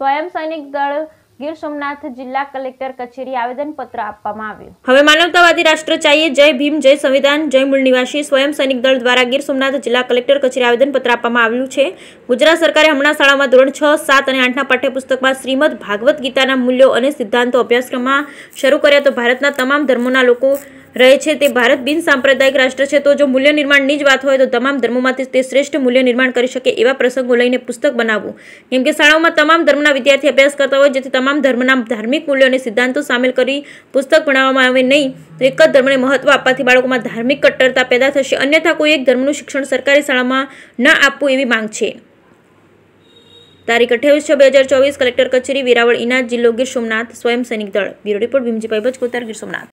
સ્વયં સૈનિક દળ ગીર સોમનાથ જિલ્લા કલેક્ટર કચેરી આવેદનપત્ર આપવામાં આવ્યું હવે માનવતાવાદી રાષ્ટ્ર ચાહીએ જય ભીમ જય સંવિધાન જય મૂળ નિવાસી સ્વયં સૈનિક દળ દ્વારા ગીર સોમનાથ જિલ્લા કલેક્ટર કચેરી આવેદનપત્ર આપવામાં આવ્યું છે ગુજરાત સરકારે હમણાં શાળામાં ધોરણ છ સાત અને આઠના પાઠ્યપુસ્તકમાં શ્રીમદ ભાગવત ગીતાના મૂલ્યો અને સિદ્ધાંતો અભ્યાસક્રમમાં શરૂ કર્યા તો ભારતના તમામ ધર્મોના લોકો રહે છે તે ભારત બિન સાંપ્રદાયિક રાષ્ટ્ર છે તો જો મૂલ્ય નિર્માણની જ વાત હોય તો તમામ ધર્મોમાંથી તે શ્રેષ્ઠ મૂલ્ય નિર્માણ કરી શકે એવા પ્રસંગો લઈને પુસ્તક બનાવવું કેમ કે શાળાઓમાં તમામ ધર્મના વિદ્યાર્થી અભ્યાસ કરતા હોય જેથી તમામ ધર્મના ધાર્મિક મૂલ્યો અને સિદ્ધાંતો સામેલ કરી પુસ્તક ભણાવવામાં આવે નહીં તો એક જ ધર્મને મહત્વ આપવાથી બાળકોમાં ધાર્મિક કટ્ટરતા પેદા થશે અન્યથા કોઈ એક ધર્મનું શિક્ષણ સરકારી શાળામાં ન આપવું એવી માંગ છે તારીખ અઠ્યાવીસ છ બે હજાર ચોવીસ કલેક્ટર કચેરી વેરાવળ ઇનાજ જિલ્લો ગીર સોમનાથ સ્વયં સૈનિક દળ બ્યુરો રિપોર્ટ ભીમજીભાઈ ભજકોતાર ગીર સોમનાથ